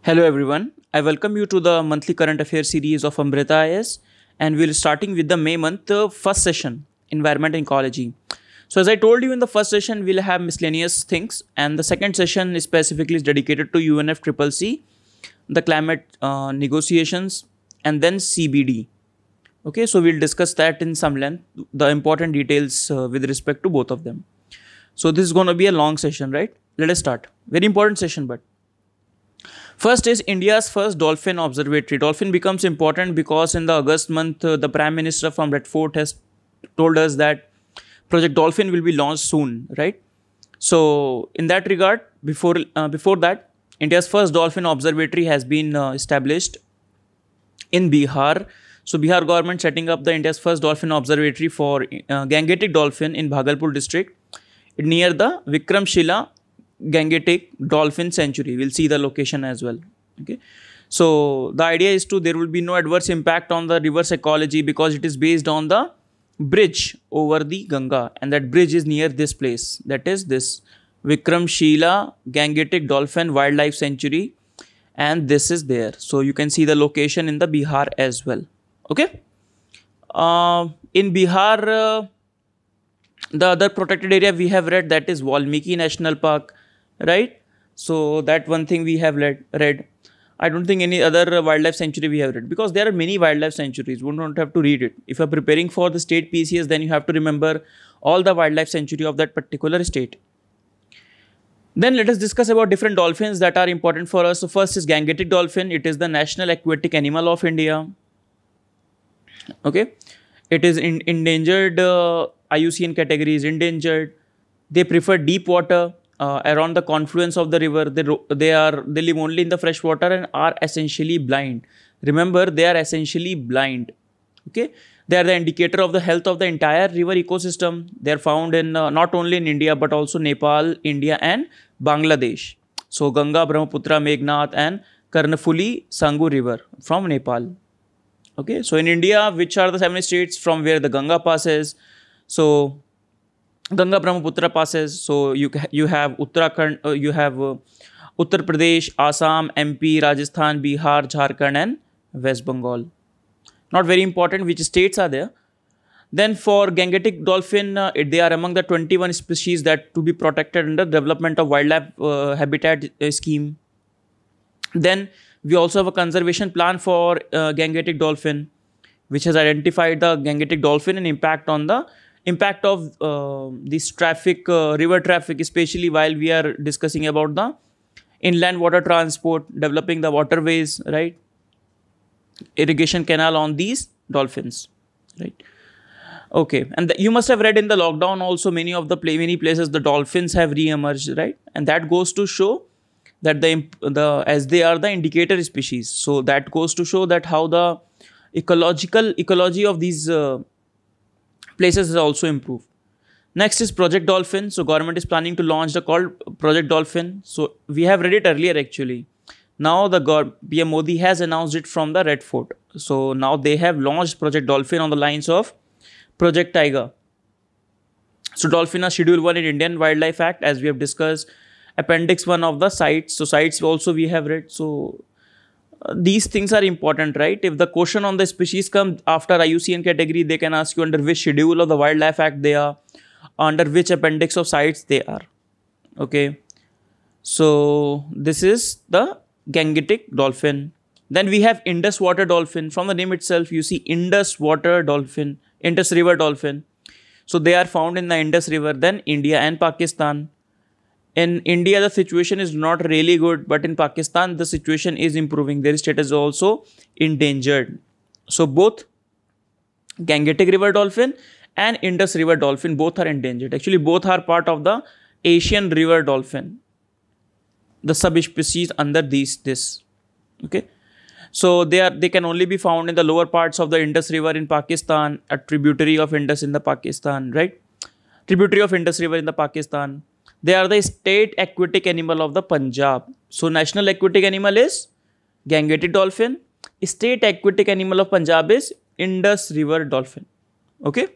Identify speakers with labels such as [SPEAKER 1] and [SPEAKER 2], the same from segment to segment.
[SPEAKER 1] Hello everyone, I welcome you to the monthly current affairs series of Amrita IS and we'll starting with the May month uh, first session, Environment and Ecology. So as I told you in the first session, we'll have miscellaneous things and the second session is specifically is dedicated to UNFCCC, the climate uh, negotiations and then CBD. Okay, so we'll discuss that in some length, the important details uh, with respect to both of them. So this is going to be a long session, right? Let us start. Very important session, but. First is India's first dolphin observatory. Dolphin becomes important because in the August month, uh, the Prime Minister from Red Fort has told us that Project Dolphin will be launched soon, right? So in that regard, before uh, before that, India's first dolphin observatory has been uh, established in Bihar. So Bihar government setting up the India's first dolphin observatory for uh, Gangetic dolphin in Bhagalpur district near the Vikramshila Gangetic Dolphin Sanctuary. We'll see the location as well. Okay. So the idea is to there will be no adverse impact on the river's ecology because it is based on the bridge over the Ganga and that bridge is near this place that is this Vikramshila Gangetic Dolphin Wildlife Sanctuary and this is there. So you can see the location in the Bihar as well. Okay. Uh, in Bihar, uh, the other protected area we have read that is Valmiki National Park, right? So that one thing we have read. read. I don't think any other wildlife sanctuary we have read because there are many wildlife sanctuaries. We don't have to read it. If you are preparing for the state PCS, then you have to remember all the wildlife sanctuary of that particular state. Then let us discuss about different dolphins that are important for us. So first is Gangetic dolphin. It is the national aquatic animal of India. Okay, it is in endangered uh, IUCN category is endangered. They prefer deep water uh, around the confluence of the river. They, they, are, they live only in the fresh water and are essentially blind. Remember, they are essentially blind. Okay. They are the indicator of the health of the entire river ecosystem. They are found in uh, not only in India but also Nepal, India and Bangladesh. So Ganga, Brahmaputra, Meghnath and Karnafuli Sangu River from Nepal. Okay, so in India, which are the seven states from where the Ganga passes? So Ganga Brahmaputra passes. So you you have Uttarakhand, uh, you have uh, Uttar Pradesh, Assam, MP, Rajasthan, Bihar, Jharkhand, and West Bengal. Not very important which states are there. Then for Gangetic dolphin, uh, they are among the 21 species that to be protected under development of wildlife uh, habitat uh, scheme. Then we also have a conservation plan for uh, Gangetic dolphin, which has identified the Gangetic dolphin and impact on the impact of uh, this traffic, uh, river traffic, especially while we are discussing about the inland water transport, developing the waterways, right? Irrigation canal on these dolphins, right? Okay, and the, you must have read in the lockdown also many of the play, many places the dolphins have re-emerged, right? And that goes to show that the the as they are the indicator species, so that goes to show that how the ecological ecology of these uh, places has also improved. Next is Project Dolphin. So government is planning to launch the called Project Dolphin. So we have read it earlier actually. Now the PM Modi has announced it from the Red Fort. So now they have launched Project Dolphin on the lines of Project Tiger. So dolphin are Schedule 1 in Indian Wildlife Act as we have discussed. Appendix 1 of the sites. So sites also we have read. So these things are important, right? If the question on the species come after IUCN category, they can ask you under which schedule of the Wildlife Act they are, under which appendix of sites they are. Okay. So, this is the gangetic dolphin. Then we have Indus water dolphin. From the name itself, you see Indus water dolphin, Indus river dolphin. So, they are found in the Indus river, then India and Pakistan in India, the situation is not really good, but in Pakistan, the situation is improving. Their status is also endangered. So, both Gangetic River dolphin and Indus River dolphin, both are endangered. Actually, both are part of the Asian river dolphin, the subspecies under these this. Okay. So they are they can only be found in the lower parts of the Indus River in Pakistan, a tributary of Indus in the Pakistan, right? Tributary of Indus River in the Pakistan. They are the state aquatic animal of the Punjab. So national aquatic animal is Gangetic dolphin. State aquatic animal of Punjab is Indus river dolphin. Okay.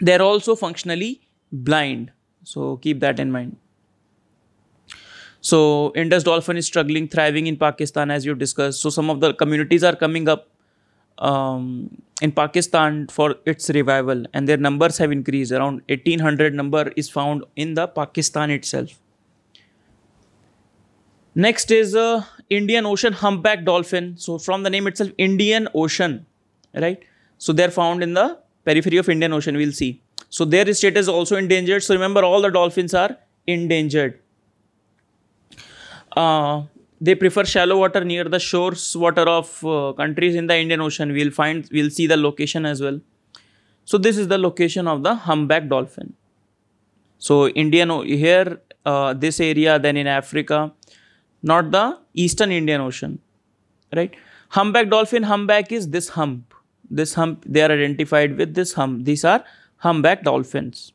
[SPEAKER 1] They are also functionally blind. So keep that in mind. So Indus dolphin is struggling, thriving in Pakistan as you discussed. So some of the communities are coming up um, in Pakistan for its revival, and their numbers have increased. Around 1800 number is found in the Pakistan itself. Next is uh, Indian Ocean humpback dolphin. So from the name itself, Indian Ocean, right? So they're found in the periphery of Indian Ocean. We'll see. So their status also endangered. So remember, all the dolphins are endangered. Uh, they prefer shallow water near the shores water of uh, countries in the Indian Ocean. We'll find, we'll see the location as well. So this is the location of the humpback dolphin. So Indian here, uh, this area, then in Africa, not the Eastern Indian Ocean, right? Humpback dolphin, humpback is this hump. This hump, they are identified with this hump. These are humpback dolphins.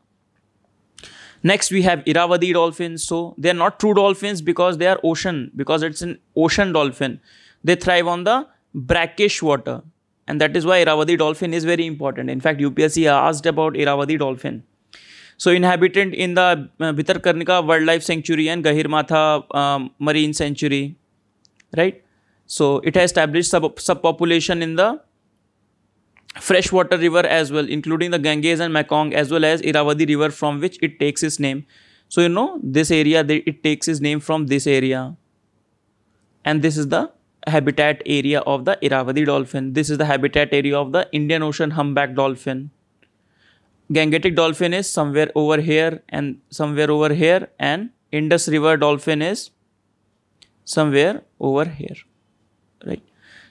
[SPEAKER 1] Next, we have Irrawaddy dolphins. So they are not true dolphins because they are ocean, because it's an ocean dolphin. They thrive on the brackish water. And that is why Irrawaddy dolphin is very important. In fact, UPSC asked about Irrawaddy dolphin. So inhabitant in the uh, Bitarkarnika Wildlife Sanctuary and Gahirmatha um, Marine Sanctuary, right? So it has established sub subpopulation in the freshwater river as well, including the Ganges and Mekong as well as Irrawaddy river from which it takes its name. So, you know this area, it takes its name from this area. And this is the habitat area of the Irrawaddy dolphin. This is the habitat area of the Indian Ocean humpback dolphin. Gangetic dolphin is somewhere over here and somewhere over here and Indus River dolphin is somewhere over here. Right.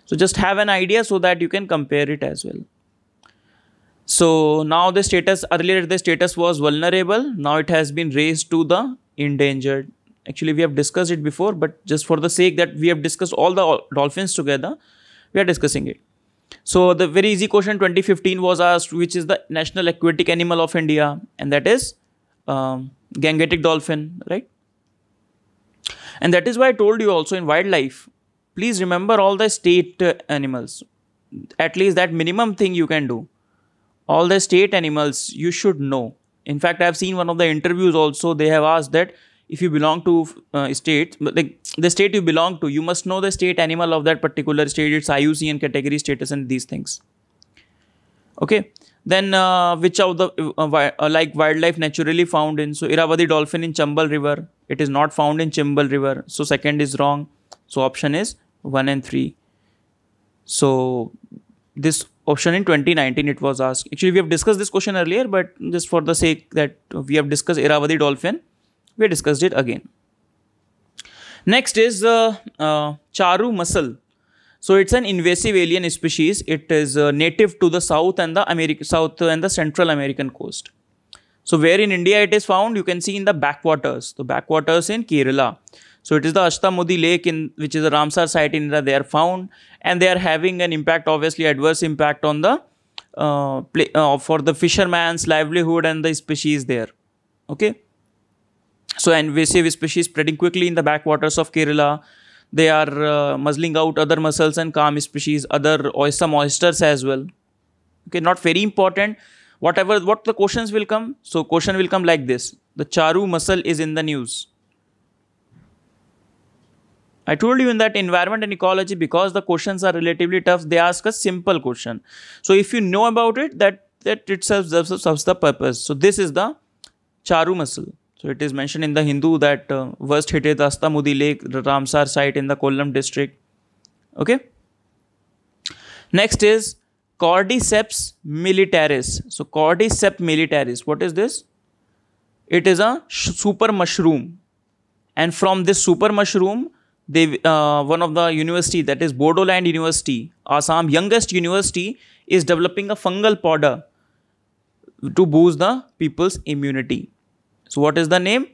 [SPEAKER 1] So just have an idea so that you can compare it as well. So now the status, earlier the status was vulnerable, now it has been raised to the endangered. Actually, we have discussed it before, but just for the sake that we have discussed all the dolphins together, we are discussing it. So the very easy question 2015 was asked, which is the national aquatic animal of India, and that is um, gangetic dolphin, right? And that is why I told you also in wildlife, please remember all the state uh, animals. At least that minimum thing you can do all the state animals you should know in fact i have seen one of the interviews also they have asked that if you belong to uh, state like the state you belong to you must know the state animal of that particular state its iucn category status and these things okay then uh, which of the uh, wi uh, like wildlife naturally found in so iravadi dolphin in chambal river it is not found in chambal river so second is wrong so option is 1 and 3 so this option in 2019 it was asked actually we have discussed this question earlier but just for the sake that we have discussed Irrawaddy dolphin we discussed it again next is the uh, uh, charu mussel so it's an invasive alien species it is uh, native to the south and the Ameri south and the central american coast so where in india it is found you can see in the backwaters the backwaters in kerala so it is the Ashtamudi lake in which is a Ramsar site in India. They are found and they are having an impact, obviously adverse impact on the uh, play, uh, for the fisherman's livelihood and the species there. Okay. So invasive species spreading quickly in the backwaters of Kerala. They are uh, muzzling out other mussels and calm species, other some oysters as well. Okay, not very important. Whatever what the questions will come, so question will come like this: the charu mussel is in the news I told you in that environment and ecology because the questions are relatively tough, they ask a simple question. So if you know about it, that, that itself serves the purpose. So this is the Charu muscle. So it is mentioned in the Hindu that uh, worst hated Astamudi Lake, Ramsar site in the Kollam district. Okay. Next is Cordyceps militaris. So Cordyceps militaris, what is this? It is a super mushroom. And from this super mushroom, they uh, one of the university that is Bodoland University, Assam youngest university is developing a fungal powder to boost the people's immunity. So what is the name?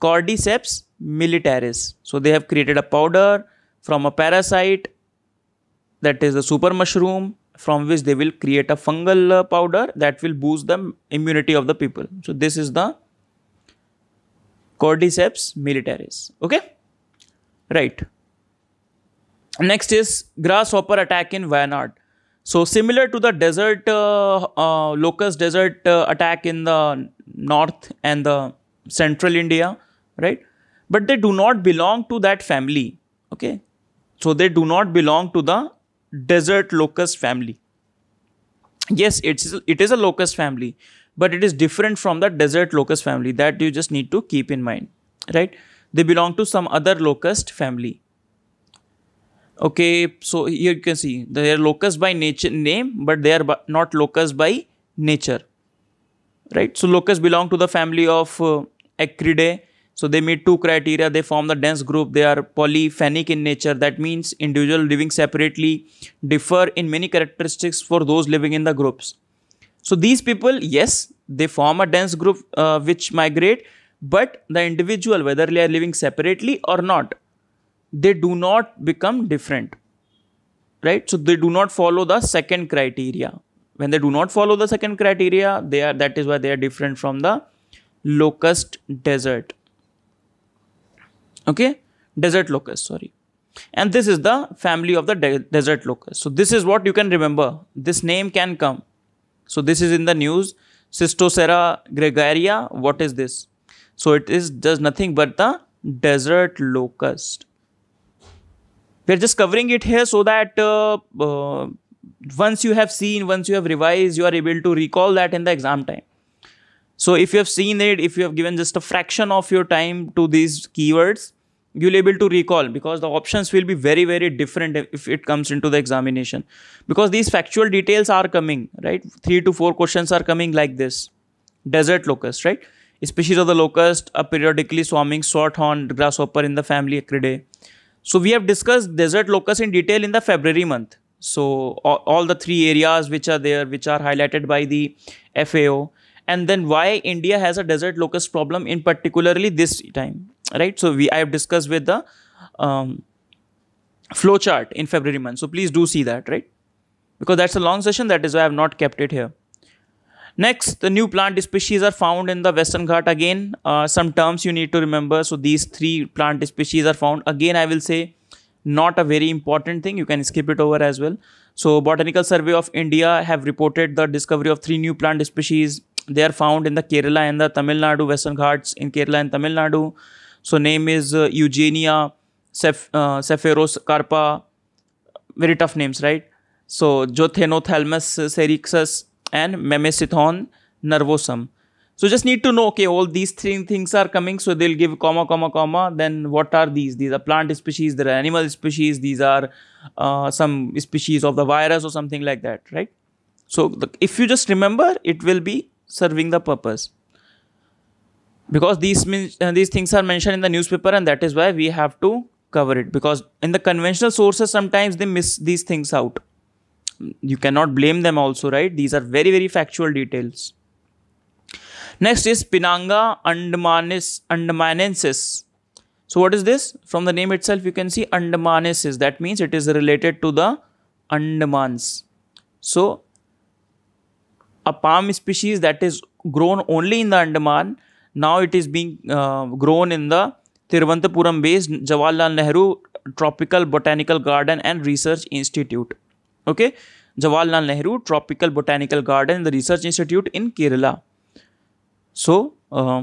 [SPEAKER 1] Cordyceps militaris. So they have created a powder from a parasite that is the super mushroom from which they will create a fungal uh, powder that will boost the immunity of the people. So this is the Cordyceps militaris. Okay right next is grasshopper attack in Wayanad. So similar to the desert uh, uh, locust desert uh, attack in the north and the central India, right? But they do not belong to that family. Okay, so they do not belong to the desert locust family. Yes, it's it is a locust family, but it is different from the desert locust family that you just need to keep in mind, right? they belong to some other locust family okay so here you can see they are locust by nature name but they are not locust by nature right so locusts belong to the family of uh, acridae so they meet two criteria they form the dense group they are polyphenic in nature that means individual living separately differ in many characteristics for those living in the groups so these people yes they form a dense group uh, which migrate but the individual whether they are living separately or not they do not become different right so they do not follow the second criteria when they do not follow the second criteria they are that is why they are different from the locust desert okay desert locust sorry and this is the family of the de desert locust so this is what you can remember this name can come so this is in the news cystocera gregaria what is this so it is does nothing but the desert locust. We're just covering it here so that uh, uh, once you have seen, once you have revised, you are able to recall that in the exam time. So if you have seen it, if you have given just a fraction of your time to these keywords, you'll able to recall because the options will be very very different if it comes into the examination because these factual details are coming right 3 to 4 questions are coming like this desert locust right Species of the locust are uh, periodically swarming short-horned grasshopper in the family Acridae. So we have discussed desert locust in detail in the February month. So all, all the three areas which are there, which are highlighted by the FAO and then why India has a desert locust problem in particularly this time, right? So we I have discussed with the um, flow chart in February month. So please do see that, right? Because that's a long session. That is why I have not kept it here. Next, the new plant species are found in the Western Ghat again. Uh, some terms you need to remember. So these three plant species are found. Again, I will say not a very important thing. You can skip it over as well. So Botanical Survey of India have reported the discovery of three new plant species. They are found in the Kerala and the Tamil Nadu, Western Ghats in Kerala and Tamil Nadu. So name is uh, Eugenia, sepheroscarpa. uh, very tough names, right? So Jothenothalmus sericus and memesithon nervosum. So just need to know, okay, all these three things are coming. So they'll give comma, comma, comma. Then what are these? These are plant species. There are animal species. These are uh, some species of the virus or something like that, right? So the, if you just remember, it will be serving the purpose. Because these, uh, these things are mentioned in the newspaper and that is why we have to cover it. Because in the conventional sources, sometimes they miss these things out you cannot blame them also right these are very very factual details next is pinanga andamanis andamanensis so what is this from the name itself you can see andamanensis that means it is related to the andamans so a palm species that is grown only in the andaman now it is being uh, grown in the tiruvanthapuram based Jawaharlal Nehru Tropical Botanical Garden and Research Institute okay jawaharlal nehru tropical botanical garden the research institute in kerala so um,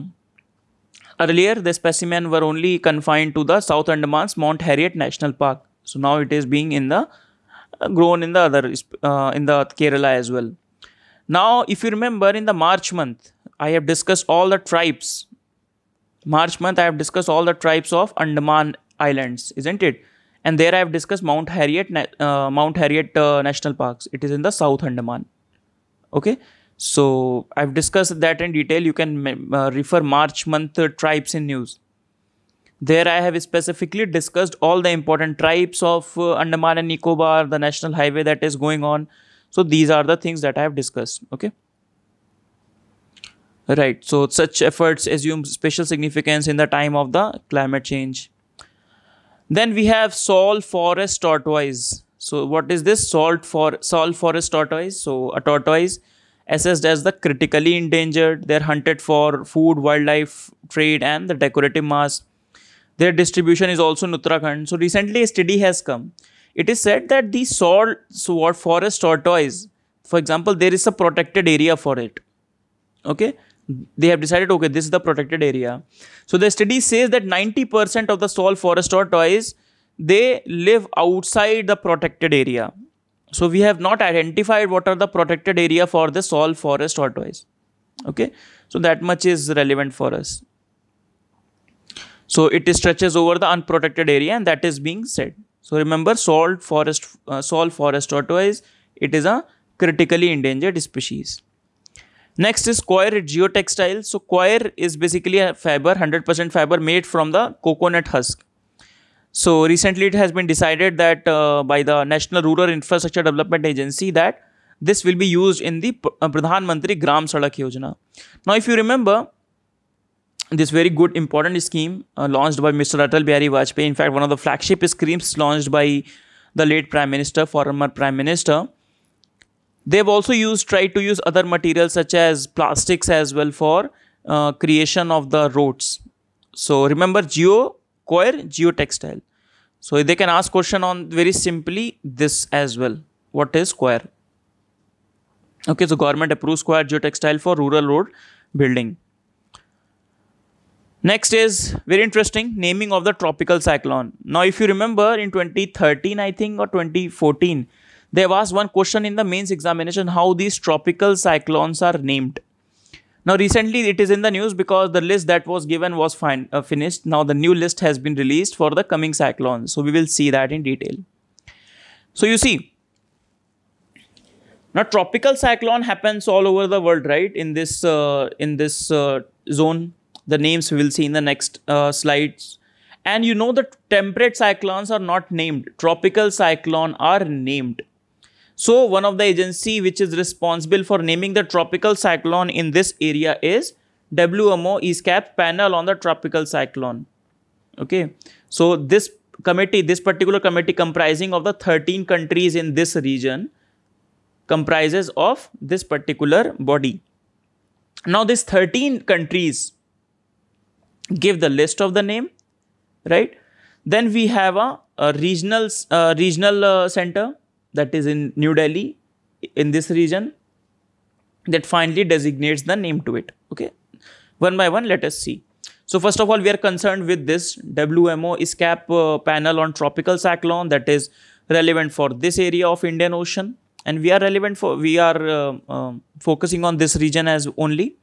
[SPEAKER 1] earlier the specimen were only confined to the south andamans mount harriet national park so now it is being in the uh, grown in the other uh, in the kerala as well now if you remember in the march month i have discussed all the tribes march month i have discussed all the tribes of andaman islands isn't it and there I have discussed Mount Harriet, uh, Mount Harriet uh, National Parks. It is in the South Andaman. Okay, so I've discussed that in detail. You can uh, refer March month uh, tribes in news. There I have specifically discussed all the important tribes of uh, Andaman and Nicobar, the national highway that is going on. So these are the things that I have discussed. Okay. Right. So such efforts assume special significance in the time of the climate change. Then we have salt forest tortoise. So what is this? salt for salt forest tortoise. So a tortoise assessed as the critically endangered. They're hunted for food, wildlife, trade, and the decorative mass. Their distribution is also in Uttarakhand. So recently a study has come. It is said that the salt so forest tortoise, for example, there is a protected area for it. Okay they have decided okay this is the protected area so the study says that 90% of the salt forest tortoise they live outside the protected area so we have not identified what are the protected area for the salt forest tortoise okay so that much is relevant for us so it stretches over the unprotected area and that is being said so remember salt forest uh, salt forest tortoise it is a critically endangered species Next is coir geotextile. So coir is basically a fiber, 100% fiber made from the coconut husk. So recently it has been decided that uh, by the National Rural Infrastructure Development Agency that this will be used in the uh, Pradhan Mantri Gram Sadak Yojana. Now if you remember, this very good important scheme uh, launched by Mr. Atal Bihari Vajpayee. In fact, one of the flagship schemes launched by the late Prime Minister, former Prime Minister, They've also used tried to use other materials such as plastics as well for uh, creation of the roads. So remember geo coir geotextile. So they can ask question on very simply this as well. What is coir? Okay, so government approves coir geotextile for rural road building. Next is very interesting naming of the tropical cyclone. Now, if you remember in 2013, I think, or 2014, there was one question in the mains examination how these tropical cyclones are named. Now, recently it is in the news because the list that was given was uh, finished. Now, the new list has been released for the coming cyclones. So, we will see that in detail. So, you see, now tropical cyclone happens all over the world, right? In this, uh, in this uh, zone, the names we will see in the next uh, slides. And you know the temperate cyclones are not named. Tropical cyclone are named. So one of the agency which is responsible for naming the tropical cyclone in this area is WMO ESCAP panel on the tropical cyclone. Okay. So this committee, this particular committee comprising of the 13 countries in this region comprises of this particular body. Now these 13 countries give the list of the name, right? Then we have a, a regional, uh, regional uh, center that is in New Delhi in this region that finally designates the name to it. Okay. One by one, let us see. So first of all, we are concerned with this WMO ISCAP uh, panel on tropical cyclone that is relevant for this area of Indian Ocean. And we are relevant for, we are uh, uh, focusing on this region as only.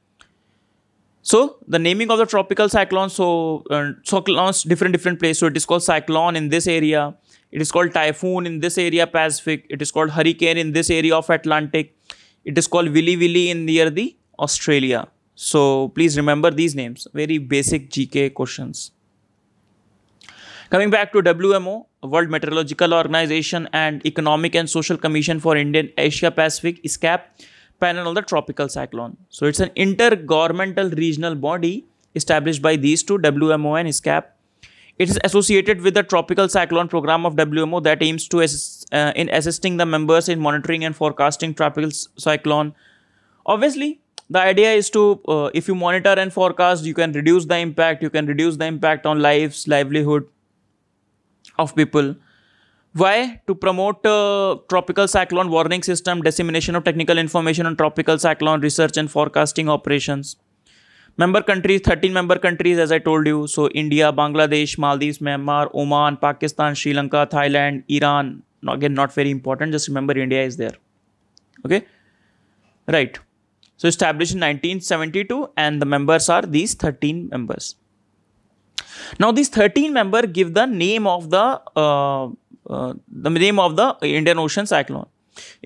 [SPEAKER 1] So the naming of the tropical cyclone, so uh, cyclones different different place. So it is called cyclone in this area it is called typhoon in this area pacific it is called hurricane in this area of atlantic it is called willy willy in near the australia so please remember these names very basic gk questions coming back to wmo world meteorological organization and economic and social commission for indian asia pacific iscap panel on the tropical cyclone so it's an intergovernmental regional body established by these two wmo and iscap it is associated with the Tropical Cyclone Program of WMO that aims to assist, uh, in assisting the members in monitoring and forecasting tropical cyclone. Obviously, the idea is to, uh, if you monitor and forecast, you can reduce the impact, you can reduce the impact on lives, livelihood of people. Why? To promote uh, tropical cyclone warning system, dissemination of technical information on tropical cyclone research and forecasting operations member countries 13 member countries as i told you so india bangladesh maldives myanmar oman pakistan sri lanka thailand iran again not very important just remember india is there okay right so established in 1972 and the members are these 13 members now these 13 member give the name of the uh, uh, the name of the indian ocean cyclone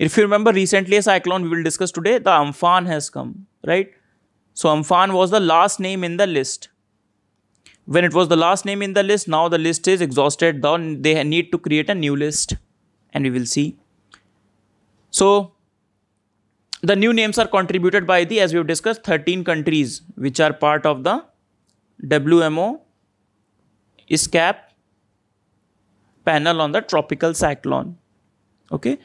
[SPEAKER 1] if you remember recently a cyclone we will discuss today the amphan has come right so Amphan was the last name in the list. When it was the last name in the list, now the list is exhausted. Now they need to create a new list and we will see. So the new names are contributed by the, as we have discussed, 13 countries which are part of the WMO SCAP panel on the tropical cyclone. Okay.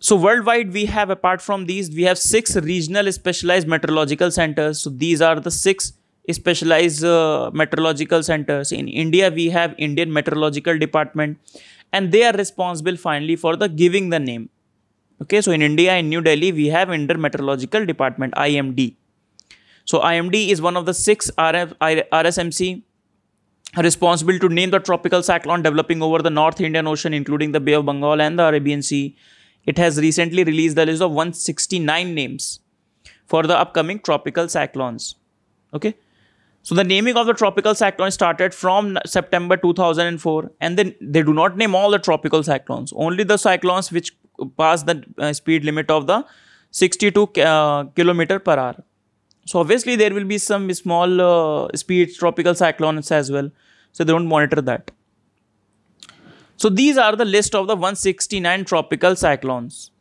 [SPEAKER 1] So worldwide, we have apart from these, we have six regional specialized meteorological centers. So these are the six specialized uh, meteorological centers. In India, we have Indian Meteorological Department and they are responsible finally for the giving the name. Okay, so in India, in New Delhi, we have Indian Meteorological Department, IMD. So IMD is one of the six RF, RSMC responsible to name the tropical cyclone developing over the North Indian Ocean, including the Bay of Bengal and the Arabian Sea. It has recently released the list of 169 names for the upcoming tropical cyclones. Okay. So the naming of the tropical cyclone started from September 2004 and then they do not name all the tropical cyclones. Only the cyclones which pass the uh, speed limit of the 62 uh, kilometer per hour. So obviously there will be some small uh, speed tropical cyclones as well. So they don't monitor that. So these are the list of the 169 tropical cyclones.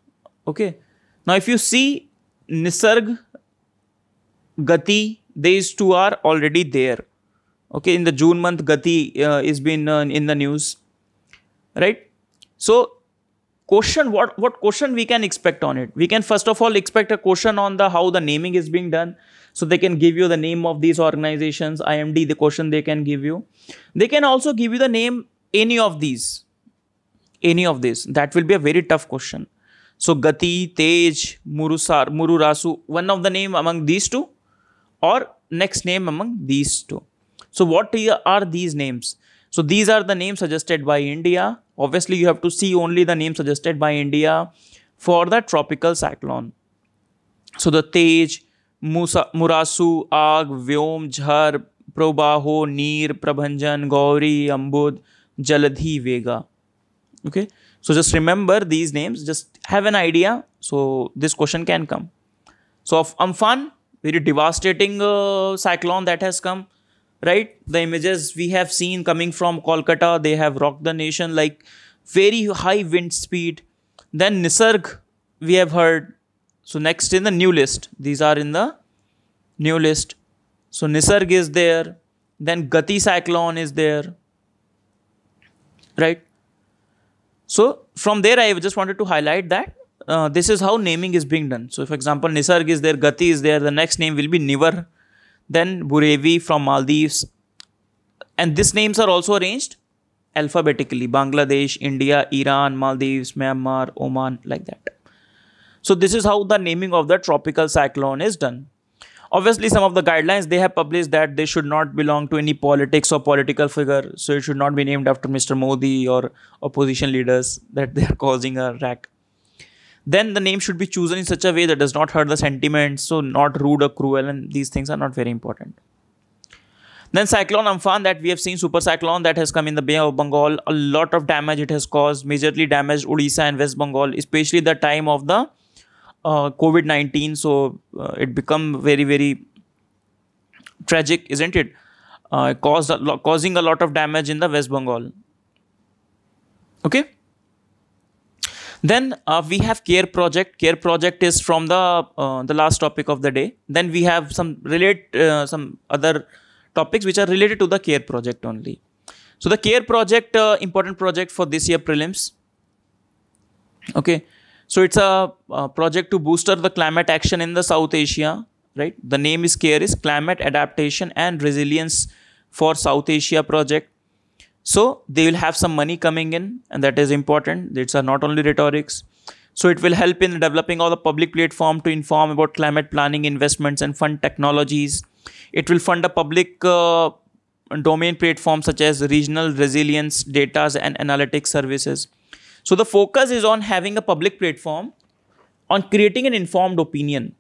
[SPEAKER 1] Okay. Now if you see Nisarg, Gati, these two are already there. Okay. In the June month, Gati uh, is been uh, in the news. Right. So question what what question we can expect on it we can first of all expect a question on the how the naming is being done so they can give you the name of these organizations imd the question they can give you they can also give you the name any of these any of this? That will be a very tough question. So Gati, Tej, Murusar, Mururasu, one of the name among these two or next name among these two. So what are these names? So these are the names suggested by India. Obviously, you have to see only the name suggested by India for the tropical cyclone. So the Tej, Musa, Murasu, Ag Vyom, Jhar, Probaho, Neer, Prabhanjan, Gauri, Ambud, Jaladhi, Vega okay so just remember these names just have an idea so this question can come so of amphan very devastating uh, cyclone that has come right the images we have seen coming from kolkata they have rocked the nation like very high wind speed then nisarg we have heard so next in the new list these are in the new list so nisarg is there then gati cyclone is there right so from there, I just wanted to highlight that uh, this is how naming is being done. So for example, Nisarg is there, Gati is there, the next name will be Nivar, then Burevi from Maldives. And these names are also arranged alphabetically. Bangladesh, India, Iran, Maldives, Myanmar, Oman, like that. So this is how the naming of the tropical cyclone is done obviously some of the guidelines they have published that they should not belong to any politics or political figure so it should not be named after mr modi or opposition leaders that they are causing a rack then the name should be chosen in such a way that does not hurt the sentiments so not rude or cruel and these things are not very important then cyclone Amphan that we have seen super cyclone that has come in the Bay of Bengal. A lot of damage it has caused, majorly damaged Odisha and West Bengal, especially the time of the uh, COVID 19. So uh, it become very, very tragic, isn't it? Uh, caused a lo- causing a lot of damage in the West Bengal. Okay. Then uh, we have care project. Care project is from the uh, the last topic of the day. Then we have some relate some other topics which are related to the care project only. So the care project important project for this year prelims. Okay so it's a, a project to booster the climate action in the South Asia, right? The name is CARE is Climate Adaptation and Resilience for South Asia project. So they will have some money coming in and that is important. It's not only rhetorics. So it will help in developing all the public platform to inform about climate planning, investments and fund technologies. It will fund a public uh, domain platform such as regional resilience data and analytics services so the focus is on having a public platform, on creating an informed opinion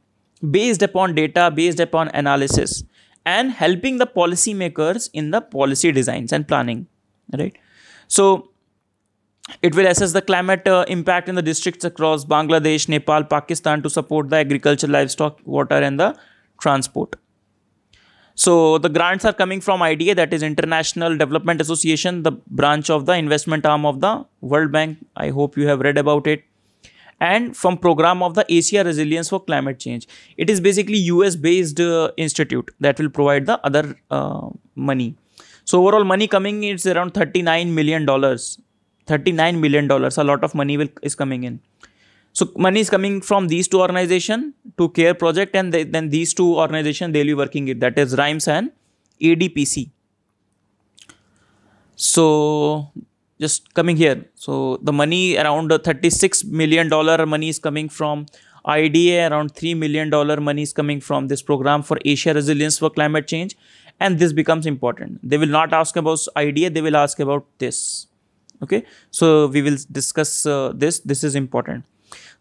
[SPEAKER 1] based upon data, based upon analysis, and helping the policymakers in the policy designs and planning. Right. So it will assess the climate uh, impact in the districts across Bangladesh, Nepal, Pakistan to support the agriculture, livestock, water, and the transport. So the grants are coming from IDA, that is International Development Association, the branch of the investment arm of the World Bank. I hope you have read about it. And from program of the Asia Resilience for Climate Change. It is basically US based uh, institute that will provide the other uh, money. So overall money coming is around 39 million dollars. 39 million dollars. A lot of money will is coming in. So money is coming from these two organization to CARE project and they, then these two organization they'll be working it that is RIMES and ADPC. So just coming here. So the money around 36 million dollar money is coming from IDA around 3 million dollar money is coming from this program for Asia resilience for climate change and this becomes important. They will not ask about IDA, they will ask about this. Okay, so we will discuss uh, this. This is important.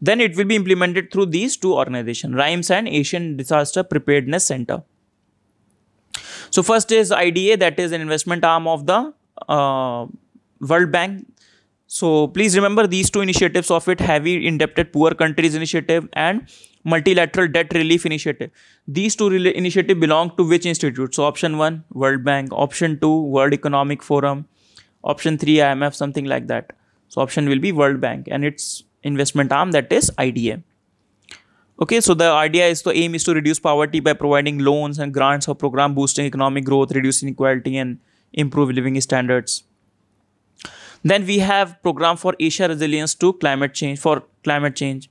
[SPEAKER 1] Then it will be implemented through these two organizations, RIMES and Asian Disaster Preparedness Center. So first is IDA, that is an investment arm of the uh, World Bank. So please remember these two initiatives of it, Heavy Indebted Poor Countries Initiative and Multilateral Debt Relief Initiative. These two initiatives belong to which institute? So option 1, World Bank. Option 2, World Economic Forum. Option 3, IMF, something like that. So option will be World Bank and it's investment arm that is IDA. Okay, so the idea is the aim is to reduce poverty by providing loans and grants or program boosting economic growth, reduce inequality and improve living standards. Then we have program for Asia resilience to climate change for climate change.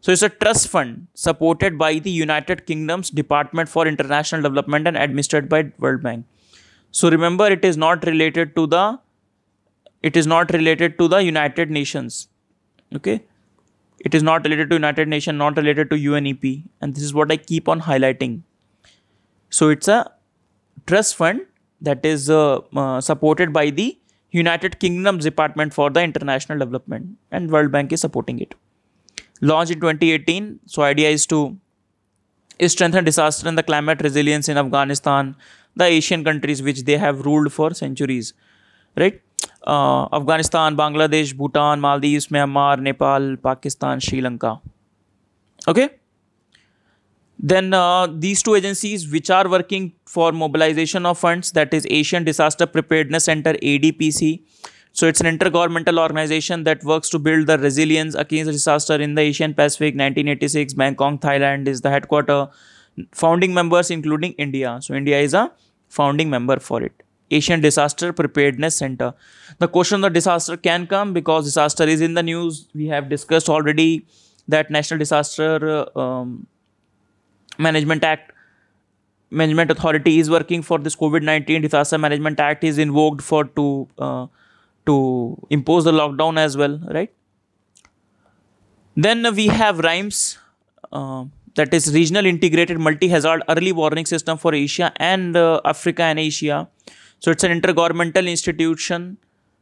[SPEAKER 1] So it's a trust fund supported by the United Kingdom's Department for International Development and administered by World Bank. So remember it is not related to the it is not related to the United Nations. Okay, it is not related to United Nations, not related to UNEP. And this is what I keep on highlighting. So it's a trust fund that is uh, uh, supported by the United Kingdom's Department for the International Development and World Bank is supporting it. Launched in 2018, so idea is to strengthen disaster and the climate resilience in Afghanistan, the Asian countries which they have ruled for centuries, right? Afghanistan Bangladesh Bhutan Maldives Myanmar Nepal Pakistan Sri Lanka okay then uh, these two agencies which are working for mobilization of funds that is asian disaster preparedness center adpc so it's an intergovernmental organization that works to build the resilience against disaster in the asian pacific 1986 bangkok thailand is the headquarter founding members including india so india is a founding member for it Asian Disaster Preparedness Center. The question of the disaster can come because disaster is in the news. We have discussed already that National Disaster uh, um, Management Act Management Authority is working for this COVID-19 Disaster Management Act is invoked for to uh, to impose the lockdown as well, right? Then we have RIMES, uh, that is Regional Integrated Multi-Hazard Early Warning System for Asia and uh, Africa and Asia. So it's an intergovernmental institution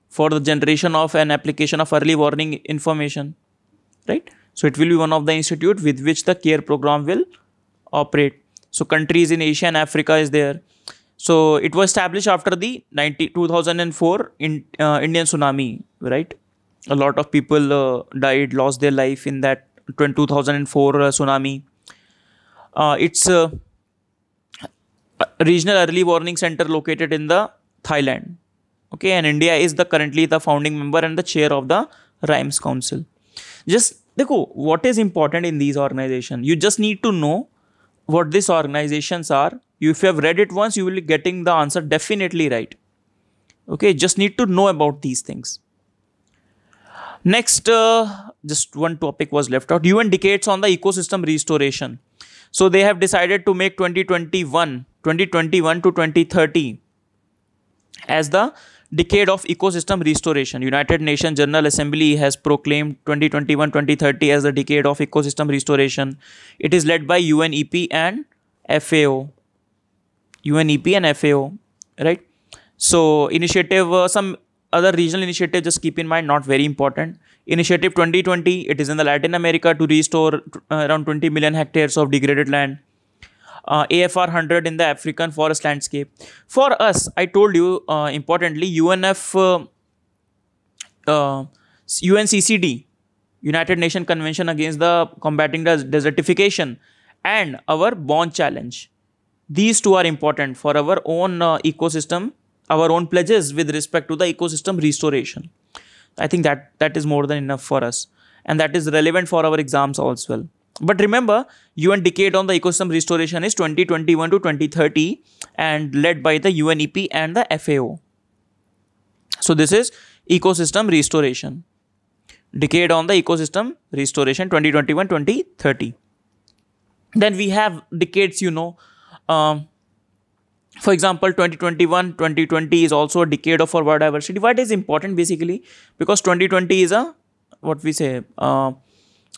[SPEAKER 1] for the generation of an application of early warning information, right? So it will be one of the institute with which the care program will operate. So countries in Asia and Africa is there. So it was established after the 90, 2004 in, uh, Indian tsunami, right? A lot of people uh, died, lost their life in that 2004 uh, tsunami. Uh, it's uh, regional early warning center located in the Thailand. Okay, and India is the currently the founding member and the chair of the Rhymes Council. Just देखो what is important in these organization. You just need to know what these organizations are. If you have read it once, you will be getting the answer definitely right. Okay, just need to know about these things. Next, uh, just one topic was left out. UN decades on the ecosystem restoration. So they have decided to make 2021, 2021 to 2030 as the decade of ecosystem restoration. United Nations General Assembly has proclaimed 2021-2030 as the decade of ecosystem restoration. It is led by UNEP and FAO. UNEP and FAO, right? So initiative, uh, some other regional initiative, just keep in mind, not very important. Initiative 2020, it is in the Latin America to restore uh, around 20 million hectares of degraded land. Uh, AFR 100 in the African forest landscape. For us, I told you uh, importantly, UNF, uh, UNCCD, uh, United Nations Convention Against the Combating the Desertification, and our Bond Challenge. These two are important for our own uh, ecosystem, our own pledges with respect to the ecosystem restoration i think that that is more than enough for us and that is relevant for our exams as well but remember un decade on the ecosystem restoration is 2021 to 2030 and led by the unep and the fao so this is ecosystem restoration decade on the ecosystem restoration 2021 2030 then we have decades you know um, for example 2021 2020 is also a decade of biodiversity. diversity what is important basically because 2020 is a what we say uh,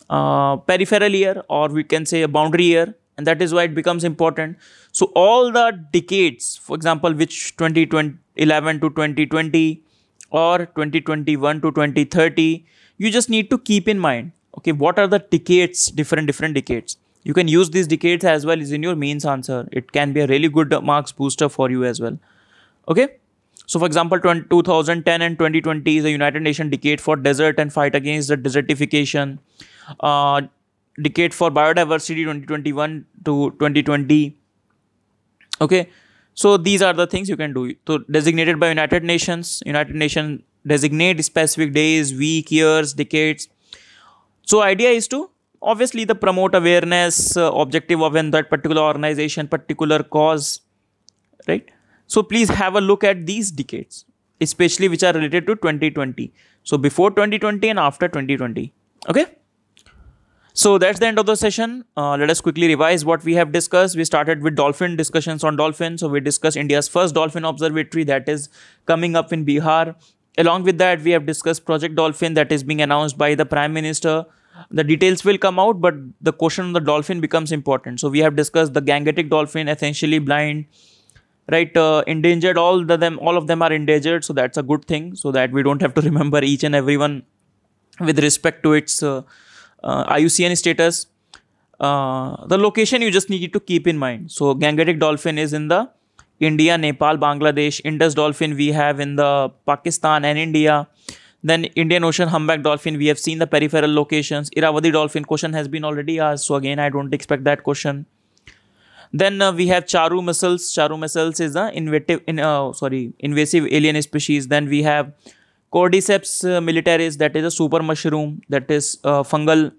[SPEAKER 1] uh, peripheral year or we can say a boundary year and that is why it becomes important so all the decades for example which 2011 to 2020 or 2021 to 2030 you just need to keep in mind okay what are the decades different different decades you can use these decades as well as in your mains answer. It can be a really good marks booster for you as well. Okay. So for example, 2010 and 2020 is a United Nations decade for desert and fight against the desertification. Uh, decade for biodiversity 2021 to 2020. Okay. So these are the things you can do. So designated by United Nations, United Nations designate specific days, week, years, decades. So idea is to obviously the promote awareness uh, objective of in that particular organization particular cause right so please have a look at these decades especially which are related to 2020 so before 2020 and after 2020 okay so that's the end of the session. Uh, let us quickly revise what we have discussed. We started with dolphin discussions on dolphins. So we discussed India's first dolphin observatory that is coming up in Bihar. Along with that, we have discussed Project Dolphin that is being announced by the Prime Minister the details will come out but the question on the dolphin becomes important so we have discussed the gangetic dolphin essentially blind right uh, endangered all the them all of them are endangered so that's a good thing so that we don't have to remember each and everyone with respect to its uh, uh, IUCN status uh, the location you just need to keep in mind so gangetic dolphin is in the India Nepal Bangladesh Indus dolphin we have in the Pakistan and India then Indian Ocean humpback dolphin, we have seen the peripheral locations. Irrawaddy dolphin question has been already asked. So again, I don't expect that question. Then uh, we have Charu muscles. Charu muscles is the invasive, in, uh, sorry, invasive alien species. Then we have Cordyceps uh, militaris, that is a super mushroom, that is uh, fungal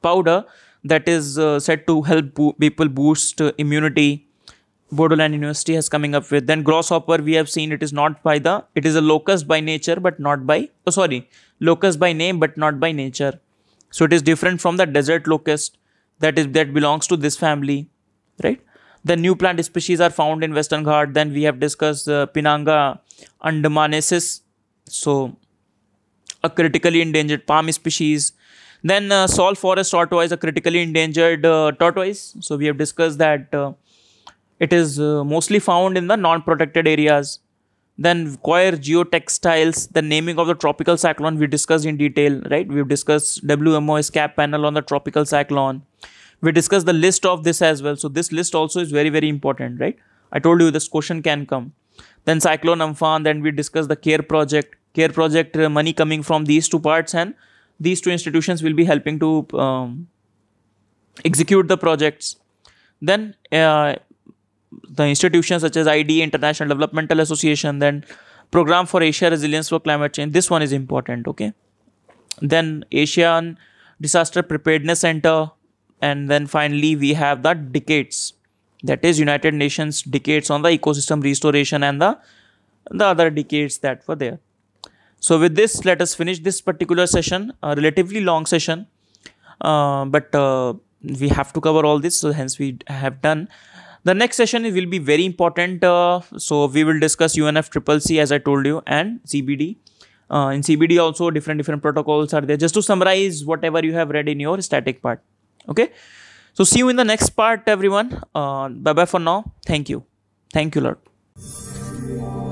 [SPEAKER 1] powder that is uh, said to help bo people boost uh, immunity. Bodoland University has coming up with. Then grasshopper, we have seen it is not by the, it is a locust by nature, but not by, oh sorry, locust by name, but not by nature. So it is different from the desert locust that is that belongs to this family, right? The new plant species are found in Western Ghat. Then we have discussed uh, Pinanga andamanensis. So a critically endangered palm species. Then uh, salt forest tortoise, a critically endangered uh, tortoise. So we have discussed that uh, it is uh, mostly found in the non-protected areas. Then coir geotextiles, the naming of the tropical cyclone we discussed in detail, right? We've discussed WMO's cap panel on the tropical cyclone. We discussed the list of this as well. So this list also is very, very important, right? I told you this question can come. Then cyclone Amphan, then we discussed the CARE project. CARE project uh, money coming from these two parts and these two institutions will be helping to um, execute the projects. Then uh, the institutions such as ID, International Developmental Association, then Program for Asia Resilience for Climate Change. This one is important, okay? Then Asian Disaster Preparedness Center, and then finally we have the decades. That is United Nations decades on the ecosystem restoration and the the other decades that were there. So with this, let us finish this particular session, a relatively long session, uh, but uh, we have to cover all this. So hence we have done the next session will be very important. Uh, so we will discuss UNF Triple C as I told you and CBD. Uh, in CBD also different different protocols are there just to summarize whatever you have read in your static part. Okay. So see you in the next part everyone. Uh, bye bye for now. Thank you. Thank you Lord.